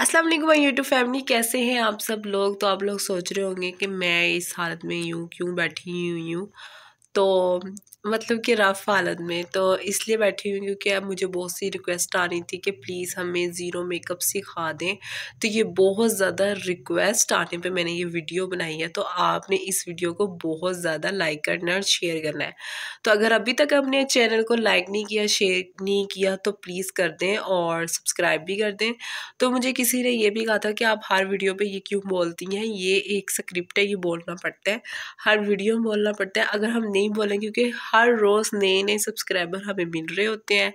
अस्सलाम वालेकुम YouTube family कैसे हैं आप सब लोग तो आप लोग सोच रहे होंगे कि मैं इस हालत में यूँ क्यों बैठी हुई हूँ तो मतलब कि रफ़ हालत में तो इसलिए बैठी हुई क्योंकि अब मुझे बहुत सी रिक्वेस्ट आ रही थी कि प्लीज़ हमें ज़ीरो मेकअप सिखा दें तो ये बहुत ज़्यादा रिक्वेस्ट आने पे मैंने ये वीडियो बनाई है तो आपने इस वीडियो को बहुत ज़्यादा लाइक करना और शेयर करना है तो अगर अभी तक अपने चैनल को लाइक नहीं किया शेयर नहीं किया तो प्लीज़ कर दें और सब्सक्राइब भी कर दें तो मुझे किसी ने यह भी कहा था कि आप हर वीडियो पर ये क्यों बोलती हैं ये एक स्क्रिप्ट है ये बोलना पड़ता है हर वीडियो में बोलना पड़ता है अगर हम नहीं नहीं बोलें क्योंकि हर रोज़ नए नए सब्सक्राइबर हमें मिल रहे होते हैं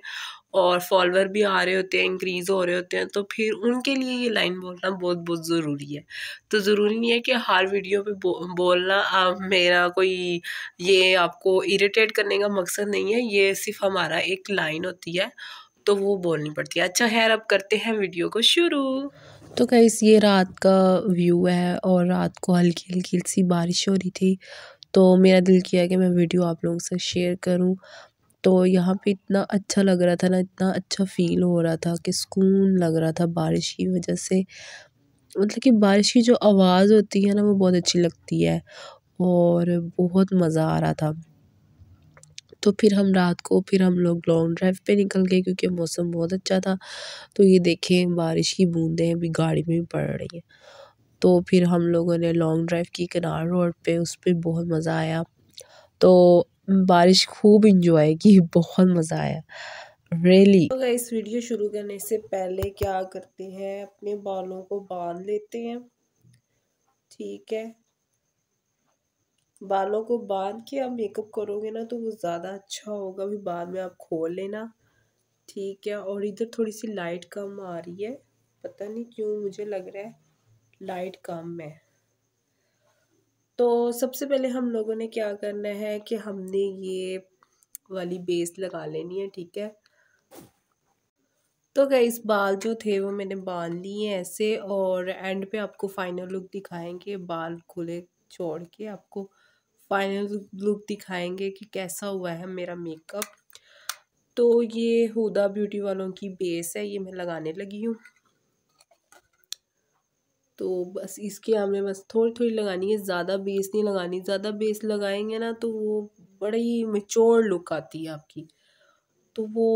और फॉलोअर भी आ रहे होते हैं इंक्रीज़ हो रहे होते हैं तो फिर उनके लिए ये लाइन बोलना बहुत बहुत ज़रूरी है तो ज़रूरी नहीं है कि हर वीडियो पे बो, बोलना आ, मेरा कोई ये आपको इरिटेट करने का मकसद नहीं है ये सिर्फ हमारा एक लाइन होती है तो वो बोलनी पड़ती है अच्छा खैर अब करते हैं वीडियो को शुरू तो कैसे ये रात का व्यू है और रात को हल्की हल्की सी बारिश हो रही थी तो मेरा दिल किया कि मैं वीडियो आप लोगों से शेयर करूं तो यहाँ पे इतना अच्छा लग रहा था ना इतना अच्छा फील हो रहा था कि सुकून लग रहा था बारिश की वजह से मतलब कि बारिश की जो आवाज़ होती है ना वो बहुत अच्छी लगती है और बहुत मज़ा आ रहा था तो फिर हम रात को फिर हम लोग लॉन्ग ड्राइव पे निकल गए क्योंकि मौसम बहुत अच्छा था तो ये देखें बारिश की बूंदें अभी गाड़ी में भी पड़ रही हैं तो फिर हम लोगों ने लॉन्ग ड्राइव की कनाल रोड पे उस पर बहुत मज़ा आया तो बारिश खूब इंजॉय की बहुत मज़ा आया रेली really. इस वीडियो तो शुरू करने से पहले क्या करते हैं अपने बालों को बांध लेते हैं ठीक है बालों को बांध के आप मेकअप करोगे ना तो वो ज़्यादा अच्छा होगा भी बाद में आप खोल लेना ठीक है और इधर थोड़ी सी लाइट कम आ रही है पता नहीं क्यों मुझे लग रहा है लाइट कम है तो सबसे पहले हम लोगों ने क्या करना है कि हमने ये वाली बेस लगा लेनी है ठीक है तो गई बाल जो थे वो मैंने बांध लिए ऐसे और एंड पे आपको फाइनल लुक दिखाएंगे बाल खुले छोड़ के आपको फाइनल लुक दिखाएंगे कि कैसा हुआ है मेरा मेकअप तो ये हुदा ब्यूटी वालों की बेस है ये मैं लगाने लगी हूँ तो बस इसके हमने बस थोड़ी थोड़ी लगानी है ज़्यादा बेस नहीं लगानी ज़्यादा बेस लगाएंगे ना तो वो बड़ी मेचोर लुक आती है आपकी तो वो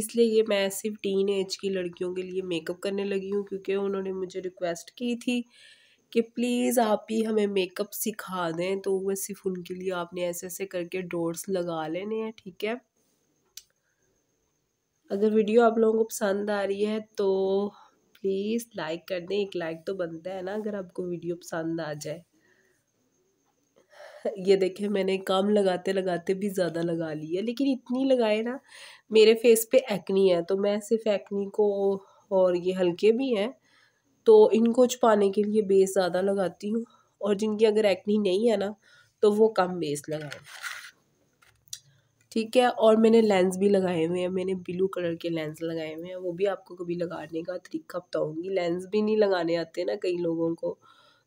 इसलिए ये मैं सिर्फ टीन एज की लड़कियों के लिए मेकअप करने लगी हूँ क्योंकि उन्होंने मुझे रिक्वेस्ट की थी कि प्लीज़ आप ही हमें मेकअप सिखा दें तो वह सिर्फ उनके लिए आपने ऐसे ऐसे करके डोर्स लगा लेने हैं ठीक है अगर वीडियो आप लोगों को पसंद आ रही है तो प्लीज़ लाइक कर दें एक लाइक तो बनता है ना अगर आपको वीडियो पसंद आ जाए ये देखें मैंने काम लगाते लगाते भी ज़्यादा लगा ली है लेकिन इतनी लगाए ना मेरे फेस पे एक्नी है तो मैं सिर्फ एक्नी को और ये हल्के भी हैं तो इनको छुपाने के लिए बेस ज़्यादा लगाती हूँ और जिनकी अगर एक्नी नहीं है ना तो वो कम बेस लगाए ठीक है और मैंने लेंस भी लगाए हुए हैं मैंने ब्लू कलर के लेंस लगाए हुए हैं वो भी आपको कभी लगाने का तरीका बताऊँगी लेंस भी नहीं लगाने आते ना कई लोगों को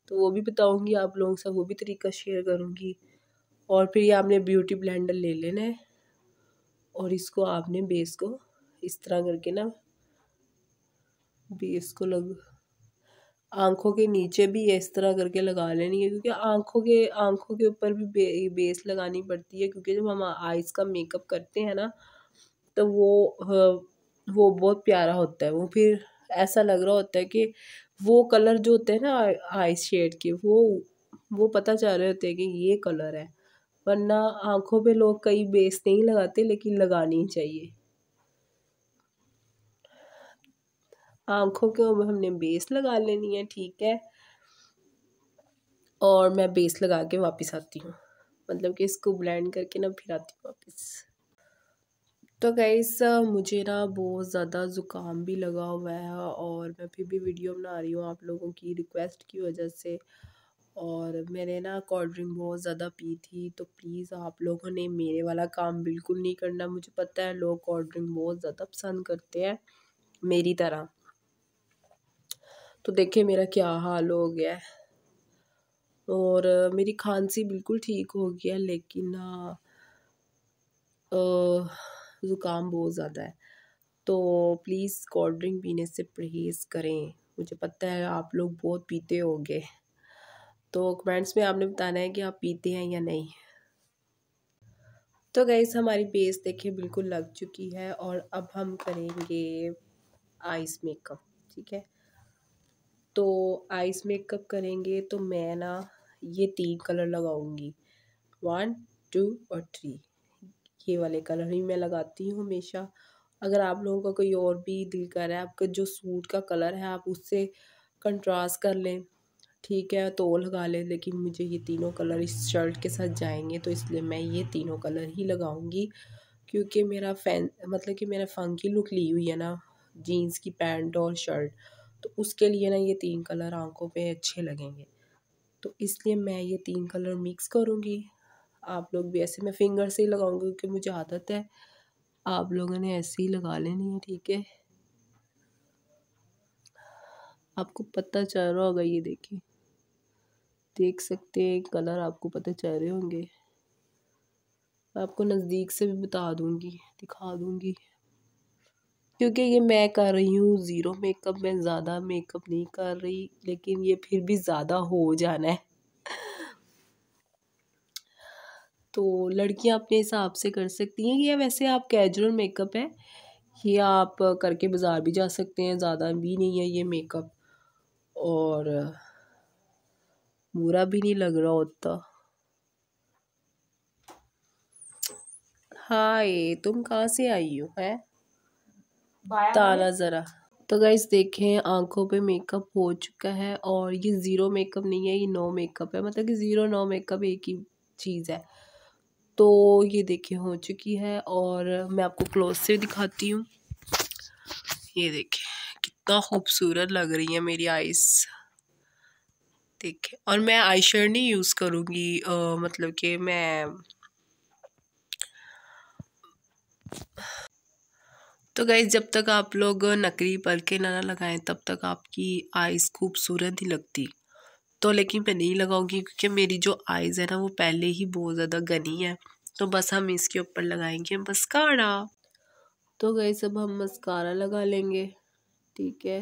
तो वो भी बताऊँगी आप लोगों से वो भी तरीका शेयर करूँगी और फिर ये आपने ब्यूटी ब्लेंडर ले लेना है और इसको आपने बेस को इस तरह करके ना बेस को लग आँखों के नीचे भी इस तरह करके लगा लेनी है क्योंकि आँखों के आँखों के ऊपर भी बे, बेस लगानी पड़ती है क्योंकि जब हम आइज़ का मेकअप करते हैं ना तो वो वो बहुत प्यारा होता है वो फिर ऐसा लग रहा होता है कि वो कलर जो होते हैं ना आइस शेड के वो वो पता चल रहे होते हैं कि ये कलर है वरना आँखों पे लोग कई बेस नहीं लगाते लेकिन लगानी चाहिए आँखों के ऊपर हमने बेस लगा लेनी है ठीक है और मैं बेस लगा के वापस आती हूँ मतलब कि इसको ब्लेंड करके ना फिर आती हूँ वापस तो गैस मुझे ना बहुत ज़्यादा ज़ुकाम भी लगा हुआ है और मैं फिर भी वीडियो बना रही हूँ आप लोगों की रिक्वेस्ट की वजह से और मैंने ना कोल्ड ड्रिंक बहुत ज़्यादा पी थी तो प्लीज़ आप लोगों ने मेरे वाला काम बिल्कुल नहीं करना मुझे पता है लोग कोल्ड ड्रिंक बहुत ज़्यादा पसंद करते हैं मेरी तरह तो देखिए मेरा क्या हाल हो गया है और मेरी खांसी बिल्कुल ठीक हो गया लेकिन ज़ुकाम बहुत ज़्यादा है तो प्लीज़ कोल्ड ड्रिंक पीने से परहेज़ करें मुझे पता है आप लोग बहुत पीते होंगे तो कमेंट्स में आपने बताना है कि आप पीते हैं या नहीं तो गैस हमारी बेस देखिए बिल्कुल लग चुकी है और अब हम करेंगे आइस मेकअप ठीक है तो आइस मेकअप करेंगे तो मैं ना ये तीन कलर लगाऊंगी वन टू और थ्री ये वाले कलर ही मैं लगाती हूँ हमेशा अगर आप लोगों का कोई और भी दिल कर है आपका जो सूट का कलर है आप उससे कंट्रास्ट कर लें ठीक है तो लगा लें लेकिन मुझे ये तीनों कलर इस शर्ट के साथ जाएंगे तो इसलिए मैं ये तीनों कलर ही लगाऊंगी क्योंकि मेरा फैन मतलब कि मेरा फंकी लुक ली हुई है ना जीन्स की पैंट और शर्ट तो उसके लिए ना ये तीन कलर आँखों पे अच्छे लगेंगे तो इसलिए मैं ये तीन कलर मिक्स करूँगी आप लोग भी ऐसे मैं फिंगर से ही लगाऊँगी क्योंकि मुझे आदत है आप लोगों ने ऐसे ही लगा लेनी है ठीक है आपको पता चल रहा होगा ये देखिए देख सकते हैं कलर आपको पता चल रहे होंगे मैं आपको नज़दीक से भी बता दूंगी दिखा दूंगी क्योंकि ये मैं कर रही हूँ ज़ीरो मेकअप मैं ज़्यादा मेकअप नहीं कर रही लेकिन ये फिर भी ज़्यादा हो जाना है तो लड़कियाँ अपने हिसाब से कर सकती हैं या वैसे आप कैजुअल मेकअप है ये आप करके बाज़ार भी जा सकते हैं ज़्यादा भी नहीं है ये मेकअप और बुरा भी नहीं लग रहा होता हाय तुम कहाँ से आई हो है ताला ज़रा तो गाइज देखें आंखों पे मेकअप हो चुका है और ये ज़ीरो मेकअप नहीं है ये नो मेकअप है मतलब कि ज़ीरो नो मेकअप एक ही चीज़ है तो ये देखें हो चुकी है और मैं आपको क्लोज से दिखाती हूँ ये देखें कितना खूबसूरत लग रही है मेरी आइज़ देखें और मैं आई नहीं यूज़ करूँगी मतलब कि मैं तो गई जब तक आप लोग नकली पल के ना लगाएं तब तक आपकी आइज़ खूबसूरत ही लगती तो लेकिन मैं नहीं लगाऊंगी क्योंकि मेरी जो आइज़ है ना वो पहले ही बहुत ज़्यादा गनी है तो बस हम इसके ऊपर लगाएंगे मस्कारा तो गई सब हम मस्कारा लगा लेंगे ठीक है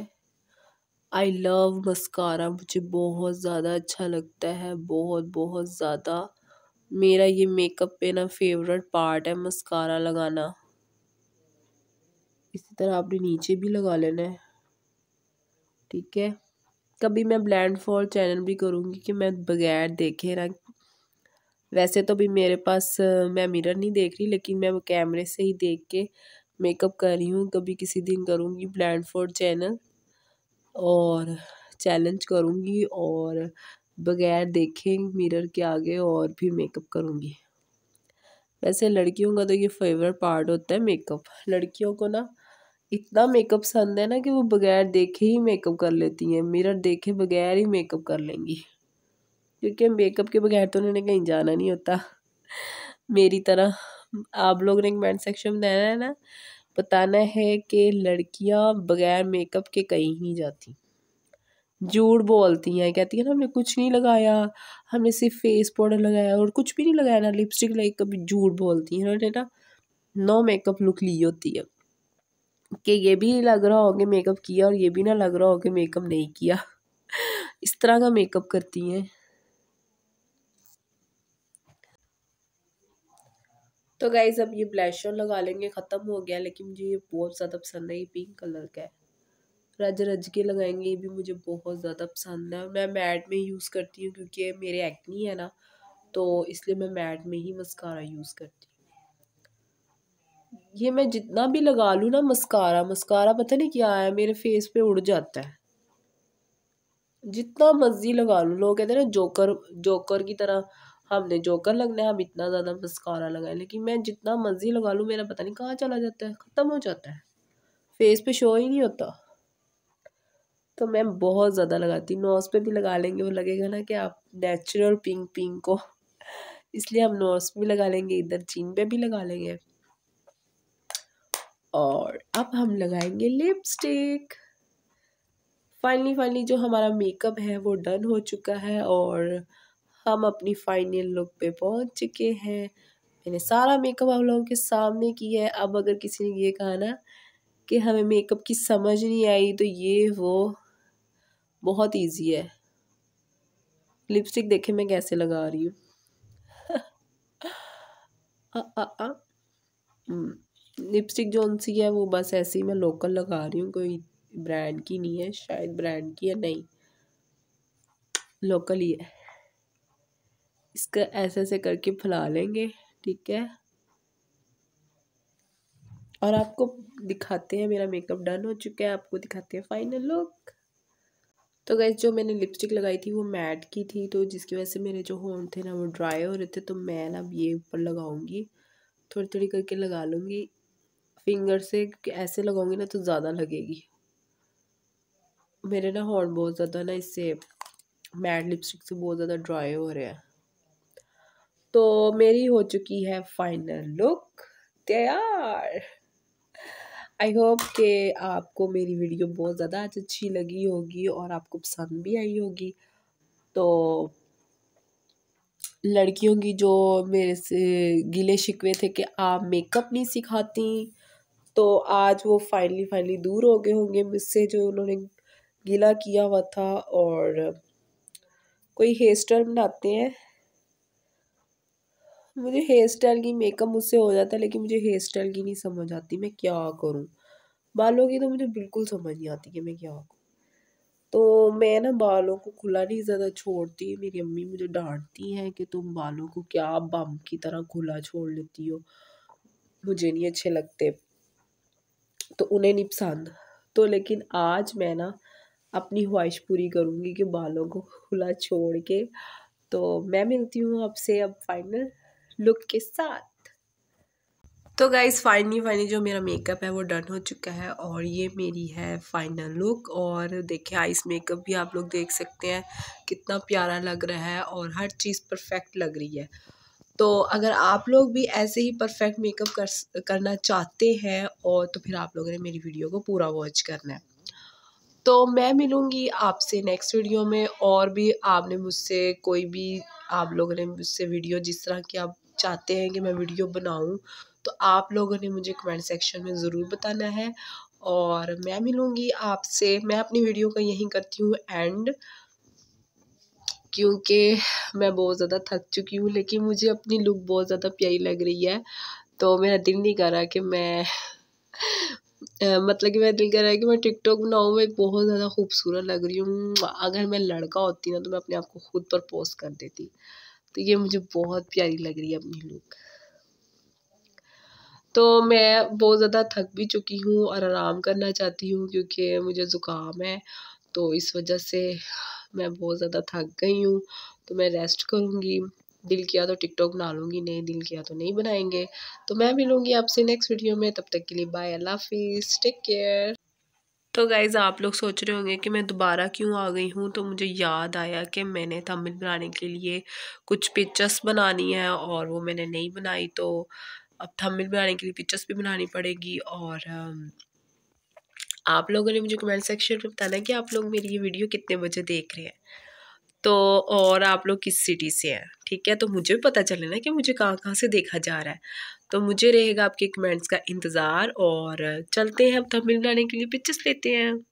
आई लव मस्कारा मुझे बहुत ज़्यादा अच्छा लगता है बहुत बहुत ज़्यादा मेरा ये मेकअप पे ना फेवरेट पार्ट है मस्कारा लगाना इसी तरह आपने नीचे भी लगा लेना है ठीक है कभी मैं ब्लैंड फॉल चैनल भी करूँगी कि मैं बगैर देखे ना वैसे तो भी मेरे पास मैं मिरर नहीं देख रही लेकिन मैं कैमरे से ही देख के मेकअप कर रही हूँ कभी किसी दिन करूँगी ब्लैंड फॉर चैनल और चैलेंज करूँगी और बगैर देखे मिरर के आगे और भी मेकअप करूँगी वैसे लड़कियों का तो ये फेवरेट पार्ट होता है मेकअप लड़कियों को ना इतना मेकअप पसंद है ना कि वो बगैर देखे ही मेकअप कर लेती हैं मिरर देखे बगैर ही मेकअप कर लेंगी क्योंकि मेकअप के बगैर तो उन्होंने कहीं जाना नहीं होता मेरी तरह आप लोगों ने कमेंट सेक्शन में देना है ना बताना है कि लड़कियां बगैर मेकअप के कहीं नहीं जाती झूठ बोलती हैं कहती हैं ना हमने कुछ नहीं लगाया हमने सिर्फ फेस पाउडर लगाया और कुछ भी नहीं लगाया ना लिपस्टिक लाइक कभी झूठ बोलती हैं उन्होंने ना नो मेकअप लुक ली होती है कि ये भी लग रहा होगा मेकअप किया और ये भी ना लग रहा होगा मेकअप नहीं किया इस तरह का मेकअप करती हैं तो गाइज अब ये ब्लैश लगा लेंगे ख़त्म हो गया लेकिन मुझे ये बहुत ज़्यादा पसंद है ये पिंक कलर का है रज रज के लगाएंगे ये भी मुझे बहुत ज़्यादा पसंद है मैं मैट में यूज़ करती हूँ क्योंकि मेरे एक्नी है ना तो इसलिए मैं मैट में ही मस्कारा यूज़ करती हूँ ये मैं जितना भी लगा लूँ ना मस्कारा मस्कारा पता नहीं क्या है मेरे फेस पे उड़ जाता है जितना मर्जी लगा लूँ लोग कहते हैं ना जोकर जोकर की तरह हमने जोकर लगना है हम इतना ज़्यादा मस्कारा लगाए लेकिन मैं जितना मर्जी लगा लूँ मेरा पता नहीं कहाँ चला जाता है ख़त्म हो जाता है फेस पे शो ही नहीं होता तो मैं बहुत ज़्यादा लगाती नोज़ पे भी लगा लेंगे वो लगेगा ना कि आप नेचुरल पिंक पिंक को इसलिए हम नोज़ भी लगा लेंगे इधर चीन पे भी लगा लेंगे और अब हम लगाएंगे लिपस्टिक फाइनली फाइनली जो हमारा मेकअप है वो डन हो चुका है और हम अपनी फाइनल लुक पे पहुंच चुके हैं मैंने सारा मेकअप आप लोगों के सामने किया है अब अगर किसी ने ये कहा ना कि हमें मेकअप की समझ नहीं आई तो ये वो बहुत इजी है लिपस्टिक देखे मैं कैसे लगा रही हूँ hmm. लिपस्टिक जो सी है वो बस ऐसी मैं लोकल लगा रही हूँ कोई ब्रांड की नहीं है शायद ब्रांड की है नहीं लोकल ही है इसका ऐसे ऐसे करके फैला लेंगे ठीक है और आपको दिखाते हैं मेरा मेकअप डन हो चुका है आपको दिखाते हैं फाइनल लुक तो गैस जो मैंने लिपस्टिक लगाई थी वो मैट की थी तो जिसकी वजह से मेरे जो होन थे ना वो ड्राई हो रहे थे तो मैं ना ये ऊपर लगाऊंगी थोड़ी थोड़ी करके लगा लूँगी फिंगर से ऐसे लगाऊंगी ना तो ज़्यादा लगेगी मेरे ना हॉर्न बहुत ज़्यादा ना इससे मैट लिपस्टिक से बहुत ज़्यादा ड्राई हो रहे हैं तो मेरी हो चुकी है फाइनल लुक तैयार आई होप के आपको मेरी वीडियो बहुत ज़्यादा अच्छी लगी होगी और आपको पसंद भी आई होगी तो लड़कियों की जो मेरे से गिले शिकवे थे कि आप मेकअप नहीं सिखाती तो आज वो फाइनली फाइनली दूर हो गए होंगे मुझसे जो उन्होंने गीला किया हुआ था और कोई हेयर स्टाइल बनाते हैं मुझे हेयर स्टाइल की मेकअप मुझसे हो जाता है लेकिन मुझे हेयर स्टाइल की नहीं समझ आती मैं क्या करूँ बालों की तो मुझे बिल्कुल समझ नहीं आती कि मैं क्या करूँ तो मैं ना बालों को खुला नहीं ज़्यादा छोड़ती मेरी अम्मी मुझे डांटती हैं कि तुम बालों को क्या बम की तरह खुला छोड़ लेती हो मुझे नहीं अच्छे लगते तो उन्हें नहीं पसंद तो लेकिन आज मैं ना अपनी ख्वाहिश पूरी करूँगी कि बालों को खुला छोड़ के तो मैं मिलती हूँ आपसे अब फाइनल लुक के साथ तो गाइज़ फाइनली फाइनली जो मेरा मेकअप है वो डन हो चुका है और ये मेरी है फाइनल लुक और देखिए आइस मेकअप भी आप लोग देख सकते हैं कितना प्यारा लग रहा है और हर चीज़ परफेक्ट लग रही है तो अगर आप लोग भी ऐसे ही परफेक्ट मेकअप कर करना चाहते हैं और तो फिर आप लोगों ने मेरी वीडियो को पूरा वॉच करना है तो मैं मिलूँगी आपसे नेक्स्ट वीडियो में और भी आपने मुझसे कोई भी आप लोगों ने मुझसे वीडियो जिस तरह की आप चाहते हैं कि मैं वीडियो बनाऊँ तो आप लोगों ने मुझे कमेंट सेक्शन में ज़रूर बताना है और मैं मिलूँगी आपसे मैं अपनी वीडियो का यहीं करती हूँ एंड क्योंकि मैं बहुत ज़्यादा थक चुकी हूँ लेकिन मुझे अपनी लुक बहुत ज़्यादा प्यारी लग रही है तो मेरा दिल नहीं कर रहा कि मैं मतलब कि मेरा दिल कर रहा है कि मैं टिकटॉक बनाऊँ मैं बहुत ज़्यादा खूबसूरत लग रही हूँ अगर मैं लड़का होती ना तो मैं अपने आप को खुद पर पोस्ट कर देती तो ये मुझे बहुत प्यारी लग रही है अपनी लुक तो मैं बहुत ज़्यादा थक भी चुकी हूँ और आराम करना चाहती हूँ क्योंकि मुझे ज़ुकाम है तो इस वजह से मैं बहुत ज़्यादा थक गई हूँ तो मैं रेस्ट करूँगी दिल किया तो टिकटॉक बना लूँगी नहीं दिल किया तो नहीं बनाएंगे तो मैं मिलूँगी आपसे नेक्स्ट वीडियो में तब तक के लिए बाय अल्लाह हाफिज़ टेक केयर तो गाइज़ आप लोग सोच रहे होंगे कि मैं दोबारा क्यों आ गई हूँ तो मुझे याद आया कि मैंने थंबनेल बनाने के लिए कुछ पिक्चर्स बनानी है और वो मैंने नहीं बनाई तो अब थंबनेल बनाने के लिए पिक्चर्स भी बनानी पड़ेगी और um, आप लोगों ने मुझे कमेंट सेक्शन में बताना कि आप लोग मेरी ये वीडियो कितने बजे देख रहे हैं तो और आप लोग किस सिटी से हैं ठीक है तो मुझे भी पता चले ना कि मुझे कहाँ कहाँ से देखा जा रहा है तो मुझे रहेगा आपके कमेंट्स का इंतज़ार और चलते हैं अब तमिल बनाने के लिए पिक्चर्स लेते हैं